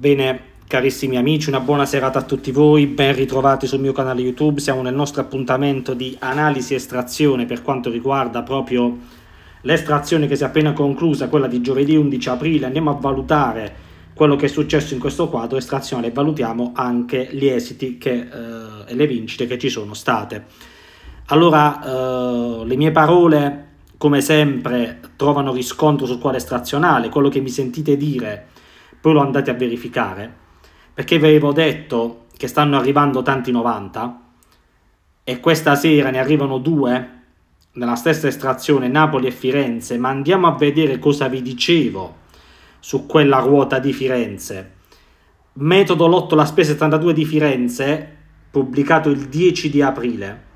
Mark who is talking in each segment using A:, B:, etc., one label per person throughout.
A: Bene, carissimi amici, una buona serata a tutti voi, ben ritrovati sul mio canale YouTube, siamo nel nostro appuntamento di analisi e estrazione per quanto riguarda proprio l'estrazione che si è appena conclusa, quella di giovedì 11 aprile, andiamo a valutare quello che è successo in questo quadro estrazionale e valutiamo anche gli esiti che, eh, e le vincite che ci sono state. Allora, eh, le mie parole, come sempre, trovano riscontro sul quadro estrazionale, quello che mi sentite dire poi lo andate a verificare, perché vi avevo detto che stanno arrivando tanti 90 e questa sera ne arrivano due nella stessa estrazione Napoli e Firenze, ma andiamo a vedere cosa vi dicevo su quella ruota di Firenze. Metodo Lotto La Spesa 72 di Firenze, pubblicato il 10 di aprile.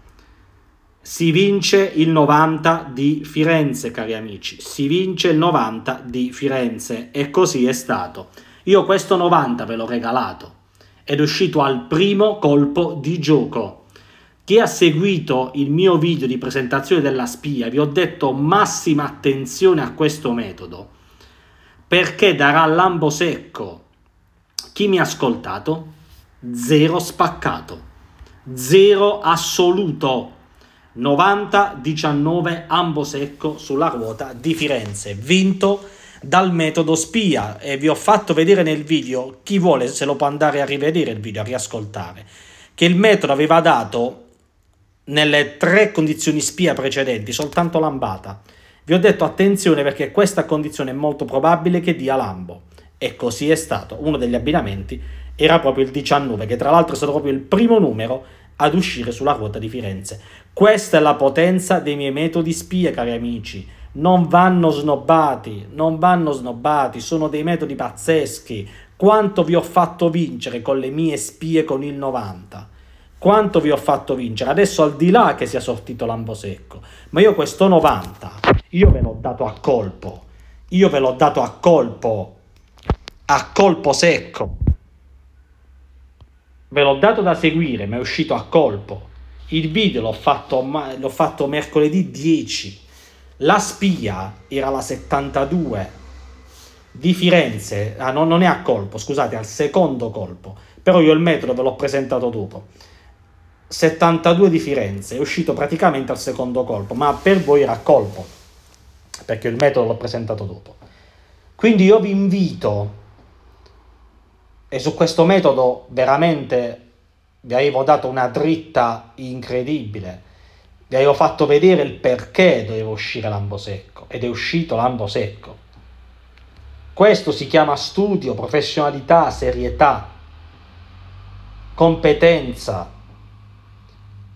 A: Si vince il 90 di Firenze, cari amici, si vince il 90 di Firenze e così è stato. Io questo 90 ve l'ho regalato ed è uscito al primo colpo di gioco. Chi ha seguito il mio video di presentazione della spia, vi ho detto massima attenzione a questo metodo, perché darà lambo secco chi mi ha ascoltato, zero spaccato, zero assoluto 90-19 ambo secco sulla ruota di Firenze, vinto dal metodo spia e vi ho fatto vedere nel video, chi vuole se lo può andare a rivedere il video, a riascoltare, che il metodo aveva dato nelle tre condizioni spia precedenti soltanto lambata. Vi ho detto attenzione perché questa condizione è molto probabile che dia lambo e così è stato. Uno degli abbinamenti era proprio il 19 che tra l'altro è stato proprio il primo numero ad uscire sulla ruota di Firenze. Questa è la potenza dei miei metodi spia, cari amici. Non vanno snobbati, non vanno snobbati, sono dei metodi pazzeschi. Quanto vi ho fatto vincere con le mie spie con il 90? Quanto vi ho fatto vincere? Adesso al di là che sia sortito l'ambosecco, ma io questo 90, io ve l'ho dato a colpo. Io ve l'ho dato a colpo. A colpo secco ve l'ho dato da seguire, ma è uscito a colpo. Il video l'ho fatto, l'ho fatto mercoledì 10. La spia era la 72 di Firenze, ah, no, non è a colpo, scusate, al secondo colpo, però io il metodo ve l'ho presentato dopo. 72 di Firenze, è uscito praticamente al secondo colpo, ma per voi era a colpo, perché il metodo l'ho presentato dopo. Quindi io vi invito e su questo metodo veramente vi avevo dato una dritta incredibile. Vi avevo fatto vedere il perché doveva uscire l'ambo secco ed è uscito l'ambo secco. Questo si chiama studio, professionalità, serietà, competenza.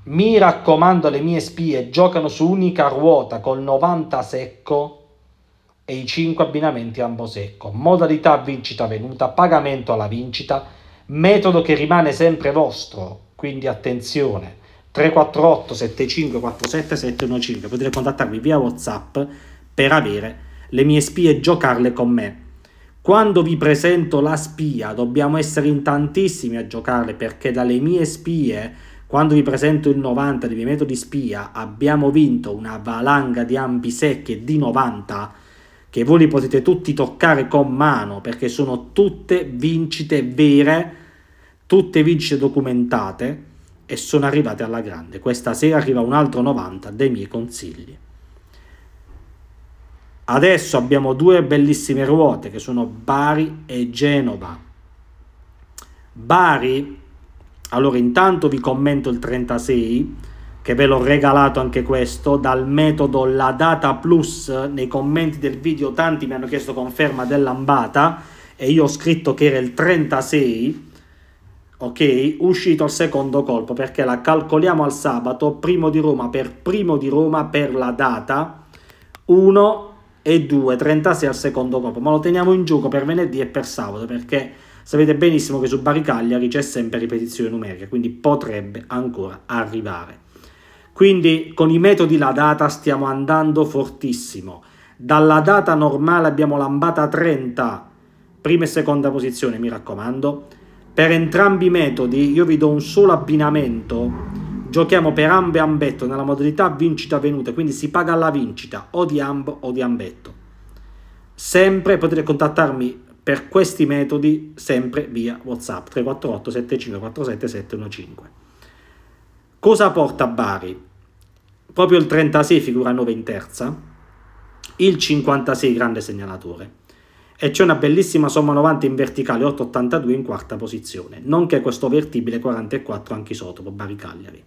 A: Mi raccomando, le mie spie giocano su unica ruota col 90 secco e i 5 abbinamenti a secco. Modalità vincita venuta, pagamento alla vincita, metodo che rimane sempre vostro, quindi attenzione. 348 75 47 715 potete contattarmi via whatsapp per avere le mie spie e giocarle con me quando vi presento la spia dobbiamo essere in tantissimi a giocarle perché dalle mie spie quando vi presento il 90 dei miei metodi spia abbiamo vinto una valanga di ampi secchi di 90 che voi li potete tutti toccare con mano perché sono tutte vincite vere, tutte vincite documentate e sono arrivate alla grande. Questa sera arriva un altro 90 dei miei consigli. Adesso abbiamo due bellissime ruote che sono Bari e Genova. Bari, allora intanto vi commento il 36 che ve l'ho regalato anche questo, dal metodo La Data Plus, nei commenti del video tanti mi hanno chiesto conferma dell'ambata e io ho scritto che era il 36, ok? Uscito il secondo colpo perché la calcoliamo al sabato, primo di Roma per primo di Roma per la data, 1 e 2, 36 al secondo colpo, ma lo teniamo in gioco per venerdì e per sabato perché sapete benissimo che su Baricagliari c'è sempre ripetizione numerica, quindi potrebbe ancora arrivare. Quindi con i metodi la data stiamo andando fortissimo. Dalla data normale abbiamo lambata 30, prima e seconda posizione, mi raccomando. Per entrambi i metodi io vi do un solo abbinamento. Giochiamo per ambe e ambetto nella modalità vincita venuta, quindi si paga la vincita o di ambo o di ambetto. Sempre potete contattarmi per questi metodi sempre via WhatsApp 348 7547 715. Cosa porta Bari? Proprio il 36 figura 9 in terza, il 56 grande segnalatore e c'è una bellissima somma 90 in verticale 882 in quarta posizione, nonché questo vertibile 44 anchisotopo Bari Cagliari.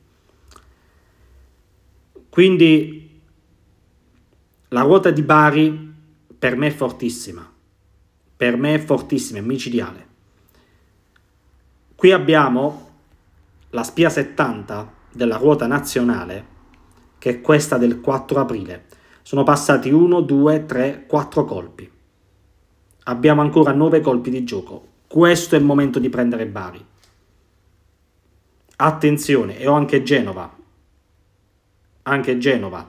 A: Quindi la ruota di Bari per me è fortissima, per me è fortissima, è micidiale. Qui abbiamo la spia 70 della ruota nazionale, che è questa del 4 aprile, sono passati 1, 2, 3, 4 colpi. Abbiamo ancora 9 colpi di gioco. Questo è il momento di prendere Bari. Attenzione, e ho anche Genova. Anche Genova.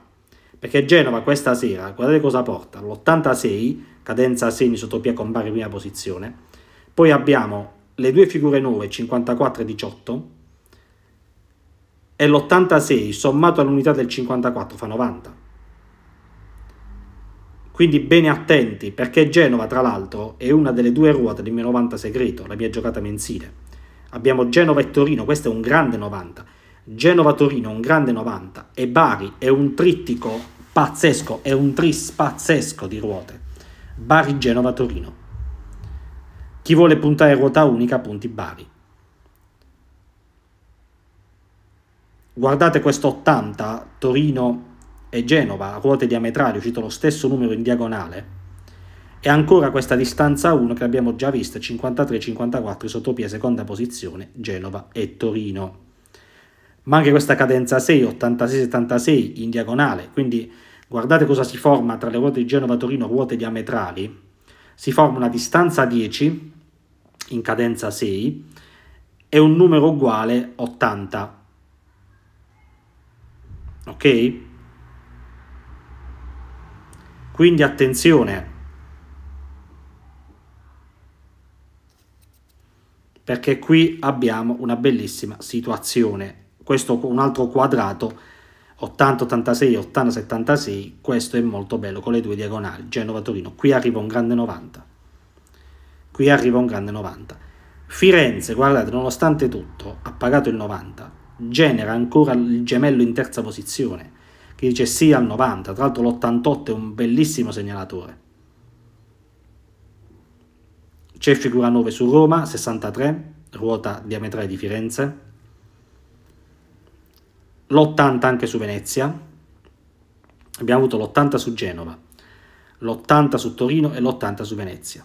A: Perché Genova questa sera, guardate cosa porta, l'86, cadenza a segni sottopia con Bari prima posizione. Poi abbiamo le due figure 9, 54 e 18, e l'86 sommato all'unità del 54 fa 90. Quindi bene attenti, perché Genova, tra l'altro, è una delle due ruote del mio 90 segreto, la mia giocata mensile. Abbiamo Genova e Torino, questo è un grande 90. Genova-Torino è un grande 90 e Bari è un trittico pazzesco, è un tris pazzesco di ruote. Bari-Genova-Torino. Chi vuole puntare ruota unica, punti Bari. Guardate questo 80 Torino e Genova a ruote diametrali, uscito lo stesso numero in diagonale. E ancora questa distanza 1 che abbiamo già visto 53-54 isotopia seconda posizione, Genova e Torino. Ma anche questa cadenza 6, 86-76 in diagonale, quindi guardate cosa si forma tra le ruote di Genova-Torino, ruote diametrali. Si forma una distanza 10 in cadenza 6 e un numero uguale 80 ok? Quindi attenzione, perché qui abbiamo una bellissima situazione. Questo un altro quadrato 80, 86, 80, 76, questo è molto bello con le due diagonali, Genova-Torino. Qui arriva un grande 90, qui arriva un grande 90. Firenze, guardate, nonostante tutto, ha pagato il 90, genera ancora il gemello in terza posizione, che dice sì al 90, tra l'altro l'88 è un bellissimo segnalatore. C'è figura 9 su Roma, 63, ruota diametrale di Firenze. L'80 anche su Venezia. Abbiamo avuto l'80 su Genova, l'80 su Torino e l'80 su Venezia.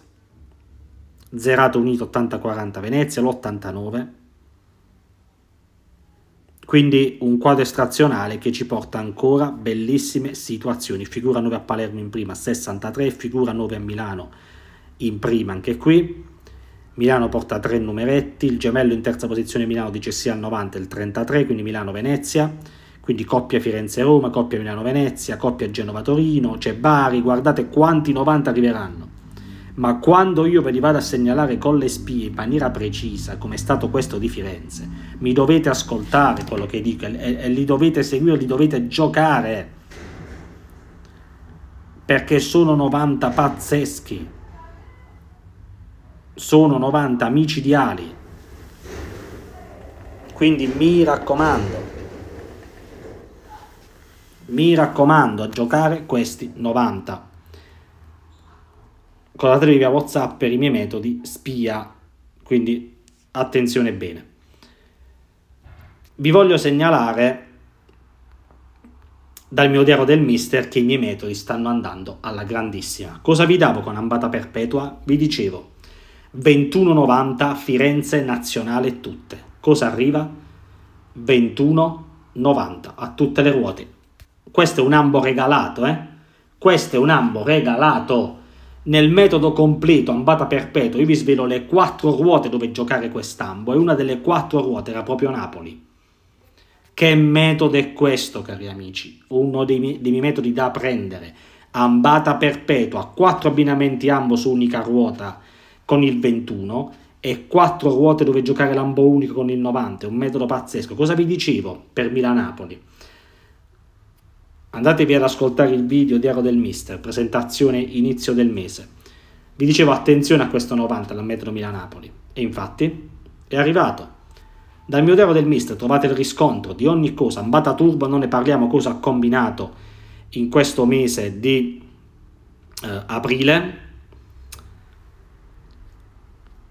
A: Zerato unito 80-40 Venezia, l'89 quindi un quadro estrazionale che ci porta ancora bellissime situazioni. Figura 9 a Palermo in prima, 63, figura 9 a Milano in prima anche qui. Milano porta tre numeretti, il gemello in terza posizione Milano dice sì al 90, il 33, quindi Milano-Venezia, quindi coppia Firenze-Roma, coppia Milano-Venezia, coppia Genova-Torino, c'è Bari, guardate quanti 90 arriveranno ma quando io ve li vado a segnalare con le spie in maniera precisa, come è stato questo di Firenze, mi dovete ascoltare quello che dico e, e li dovete seguire, li dovete giocare, perché sono 90 pazzeschi, sono 90 micidiali, quindi mi raccomando, mi raccomando a giocare questi 90 con via WhatsApp per i miei metodi spia, quindi attenzione bene. Vi voglio segnalare dal mio diario del mister che i miei metodi stanno andando alla grandissima. Cosa vi davo con Ambata Perpetua? Vi dicevo 21,90 Firenze Nazionale tutte. Cosa arriva? 21,90 a tutte le ruote. Questo è un ambo regalato, eh? Questo è un ambo regalato nel metodo completo Ambata perpetua, io vi svelo le quattro ruote dove giocare quest'ambo e una delle quattro ruote era proprio Napoli. Che metodo è questo, cari amici? Uno dei, miei, dei miei metodi da prendere. Ambata Perpetua, quattro abbinamenti ambo su unica ruota con il 21 e quattro ruote dove giocare l'ambo unico con il 90, un metodo pazzesco. Cosa vi dicevo per Milan-Napoli? Andatevi ad ascoltare il video di Diario del Mister, presentazione inizio del mese. Vi dicevo attenzione a questo 90 alla metro Milan-Napoli. E infatti è arrivato. Dal mio Diario del Mister trovate il riscontro di ogni cosa. Ambata Turbo non ne parliamo cosa ha combinato in questo mese di eh, aprile.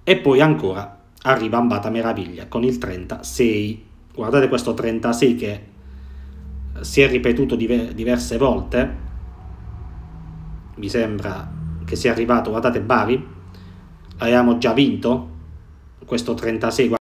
A: E poi ancora arriva Ambata Meraviglia con il 36. Guardate questo 36 che si è ripetuto diver- diverse volte, mi sembra che sia arrivato, guardate Bari, avevamo già vinto questo 36